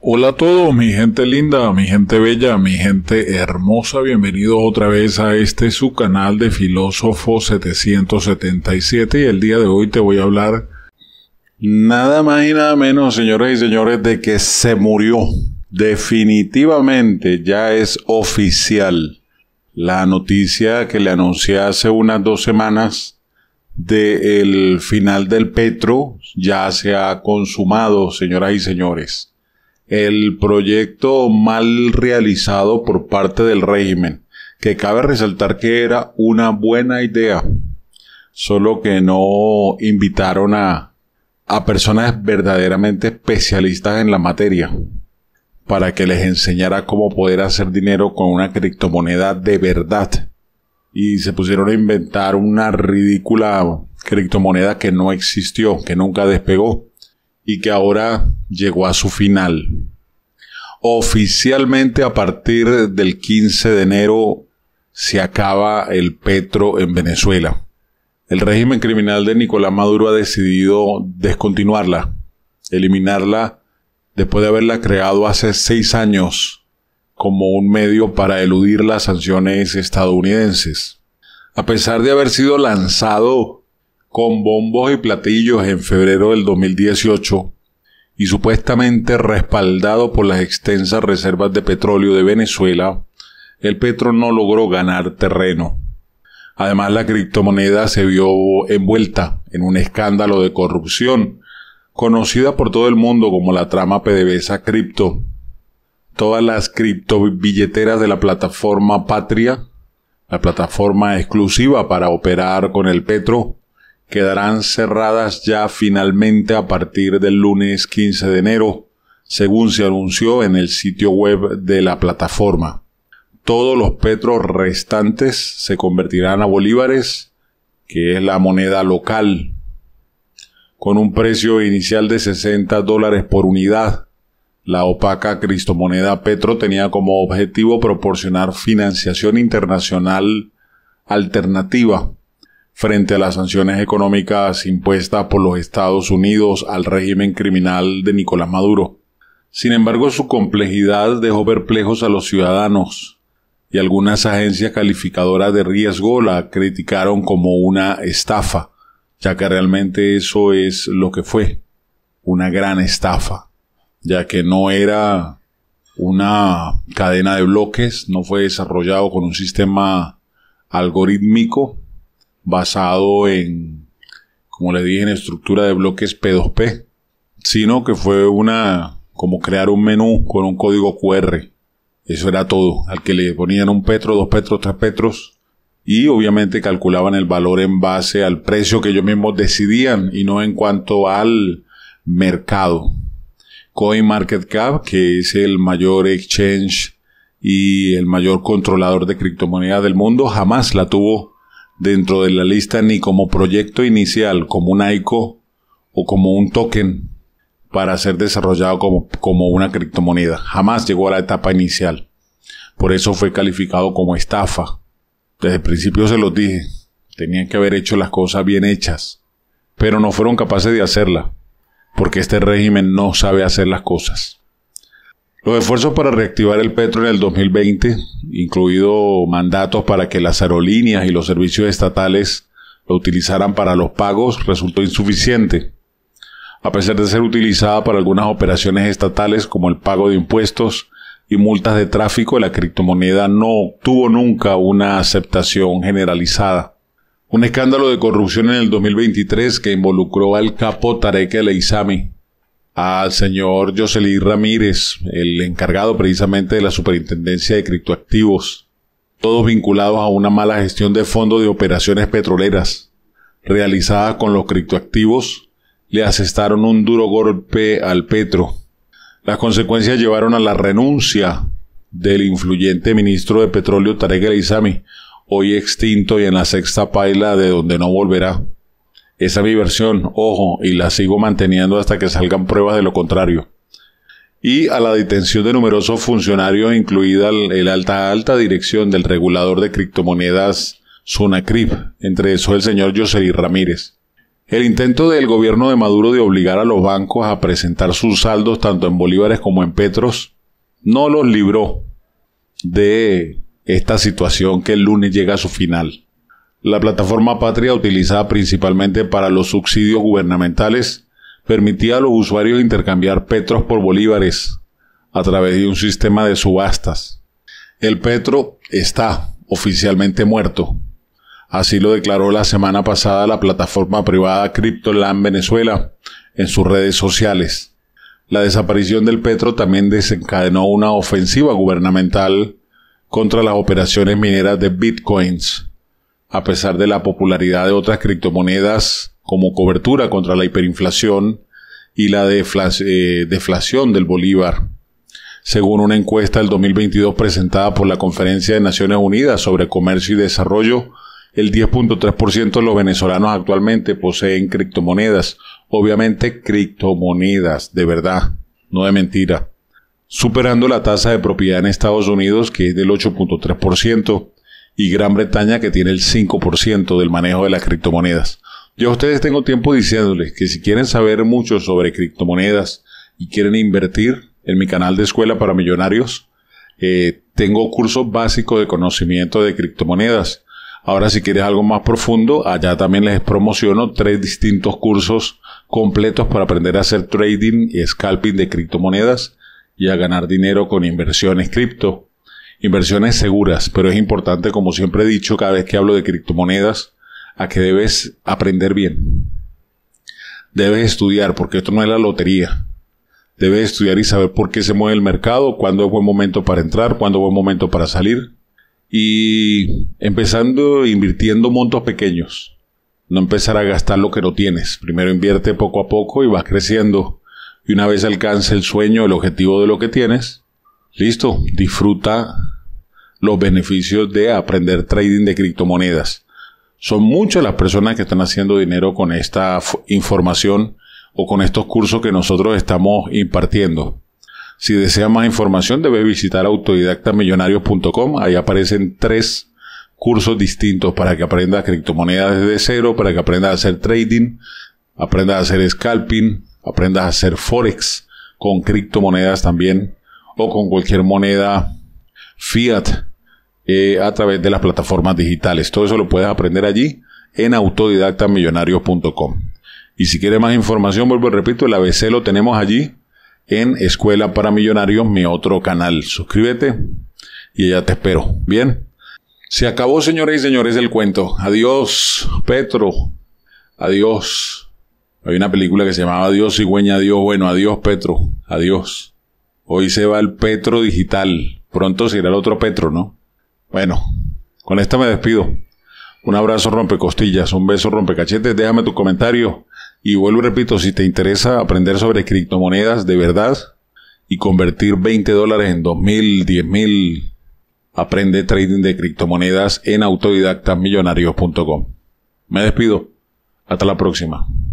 Hola a todos, mi gente linda, mi gente bella, mi gente hermosa, bienvenidos otra vez a este su canal de Filósofo 777 y el día de hoy te voy a hablar nada más y nada menos, señores y señores, de que se murió. Definitivamente ya es oficial la noticia que le anuncié hace unas dos semanas del final del Petro ya se ha consumado, señoras y señores el proyecto mal realizado por parte del régimen, que cabe resaltar que era una buena idea, solo que no invitaron a, personas verdaderamente especialistas en la materia para que les enseñara cómo poder hacer dinero con una criptomoneda de verdad. Y se pusieron a inventar una ridícula criptomoneda que no existió, que nunca despegó y que ahora llegó a su final. Oficialmente a partir del 15 de enero se acaba el Petro en Venezuela. El régimen criminal de Nicolás Maduro ha decidido descontinuarla, eliminarla después de haberla creado hace seis años como un medio para eludir las sanciones estadounidenses. A pesar de haber sido lanzado con bombos y platillos en febrero del 2018 y supuestamente respaldado por las extensas reservas de petróleo de Venezuela, el petro no logró ganar terreno. Además, la criptomoneda se vio envuelta en un escándalo de corrupción, conocida por todo el mundo como la trama PDVSA Cripto. Todas las criptobilleteras de la plataforma Patria, la plataforma exclusiva para operar con el petro, quedarán cerradas ya finalmente a partir del lunes 15 de enero, según se anunció en el sitio web de la plataforma. Todos los petros restantes se convertirán a bolívares, que es la moneda local, con un precio inicial de 60 dólares por unidad. La opaca cristomoneda Petro tenía como objetivo proporcionar financiación internacional alternativa frente a las sanciones económicas impuestas por los Estados Unidos al régimen criminal de Nicolás Maduro. Sin embargo, su complejidad dejó perplejos a los ciudadanos y algunas agencias calificadoras de riesgo la criticaron como una estafa, ya que realmente eso es lo que fue, una gran estafa, ya que no era una cadena de bloques, no fue desarrollado con un sistema algorítmico, basado en, como le dije, en estructura de bloques P2P, sino que fue una, como crear un menú con un código QR. Eso era todo. Al que le ponían un petro, dos petros, tres petros. Y obviamente calculaban el valor en base al precio que ellos mismos decidían y no en cuanto al mercado. CoinMarketCap, que es el mayor exchange y el mayor controlador de criptomonedas del mundo, jamás la tuvo dentro de la lista ni como proyecto inicial, como un ICO o como un token para ser desarrollado como, como una criptomoneda. Jamás llegó a la etapa inicial. Por eso fue calificado como estafa. Desde el principio se los dije, tenían que haber hecho las cosas bien hechas, pero no fueron capaces de hacerla, porque este régimen no sabe hacer las cosas. Los esfuerzos para reactivar el petróleo en el 2020, incluido mandatos para que las aerolíneas y los servicios estatales lo utilizaran para los pagos, resultó insuficiente. A pesar de ser utilizada para algunas operaciones estatales como el pago de impuestos y multas de tráfico, la criptomoneda no obtuvo nunca una aceptación generalizada. Un escándalo de corrupción en el 2023 que involucró al capo Tarek El al señor Jocelyn Ramírez, el encargado precisamente de la Superintendencia de Criptoactivos, todos vinculados a una mala gestión de fondos de operaciones petroleras realizadas con los criptoactivos, le asestaron un duro golpe al Petro. Las consecuencias llevaron a la renuncia del influyente ministro de Petróleo Tarek El Isami, hoy extinto y en la sexta paila de donde no volverá. Esa es mi versión, ojo, y la sigo manteniendo hasta que salgan pruebas de lo contrario. Y a la detención de numerosos funcionarios, incluida el, alta alta dirección del regulador de criptomonedas Sunacrip entre esos el señor José Ramírez. El intento del gobierno de Maduro de obligar a los bancos a presentar sus saldos tanto en bolívares como en petros no los libró de esta situación que el lunes llega a su final. La plataforma Patria, utilizada principalmente para los subsidios gubernamentales, permitía a los usuarios intercambiar petros por bolívares a través de un sistema de subastas. El petro está oficialmente muerto. Así lo declaró la semana pasada la plataforma privada CryptoLand Venezuela en sus redes sociales. La desaparición del petro también desencadenó una ofensiva gubernamental contra las operaciones mineras de bitcoins a pesar de la popularidad de otras criptomonedas como cobertura contra la hiperinflación y la eh, deflación del bolívar, según una encuesta del 2022 presentada por la Conferencia de Naciones Unidas sobre Comercio y Desarrollo, el 10.3% de los venezolanos actualmente poseen criptomonedas, obviamente criptomonedas de verdad, no de mentira, superando la tasa de propiedad en Estados Unidos que es del 8.3%, y Gran Bretaña que tiene el 5% del manejo de las criptomonedas. Yo a ustedes tengo tiempo diciéndoles que si quieren saber mucho sobre criptomonedas y quieren invertir en mi canal de Escuela para Millonarios, eh, tengo cursos básicos de conocimiento de criptomonedas. Ahora si quieres algo más profundo, allá también les promociono tres distintos cursos completos para aprender a hacer trading y scalping de criptomonedas y a ganar dinero con inversiones cripto. Inversiones seguras, pero es importante, como siempre he dicho, cada vez que hablo de criptomonedas, a que debes aprender bien. Debes estudiar, porque esto no es la lotería. Debes estudiar y saber por qué se mueve el mercado, cuándo es buen momento para entrar, cuándo es buen momento para salir. Y empezando invirtiendo montos pequeños. No empezar a gastar lo que no tienes. Primero invierte poco a poco y vas creciendo. Y una vez alcance el sueño, el objetivo de lo que tienes, Listo, disfruta los beneficios de aprender trading de criptomonedas. Son muchas las personas que están haciendo dinero con esta información o con estos cursos que nosotros estamos impartiendo. Si desea más información debe visitar autodidactamillonarios.com. Ahí aparecen tres cursos distintos para que aprenda criptomonedas desde cero, para que aprenda a hacer trading, aprenda a hacer scalping, aprenda a hacer forex con criptomonedas también o con cualquier moneda fiat eh, a través de las plataformas digitales. Todo eso lo puedes aprender allí en autodidactamillonarios.com. Y si quieres más información, vuelvo y repito, el ABC lo tenemos allí en Escuela para Millonarios, mi otro canal. Suscríbete y ya te espero. Bien. Se acabó, señores y señores, el cuento. Adiós, Petro. Adiós. Hay una película que se llamaba Adiós, cigüeña, dios Bueno, adiós, Petro. Adiós. Hoy se va el Petro digital. Pronto será el otro Petro, ¿no? Bueno, con esto me despido. Un abrazo rompecostillas, un beso rompecachetes, déjame tu comentario. Y vuelvo y repito, si te interesa aprender sobre criptomonedas de verdad y convertir 20 dólares en 2.000, 10.000, aprende trading de criptomonedas en autodidactasmillonarios.com. Me despido. Hasta la próxima.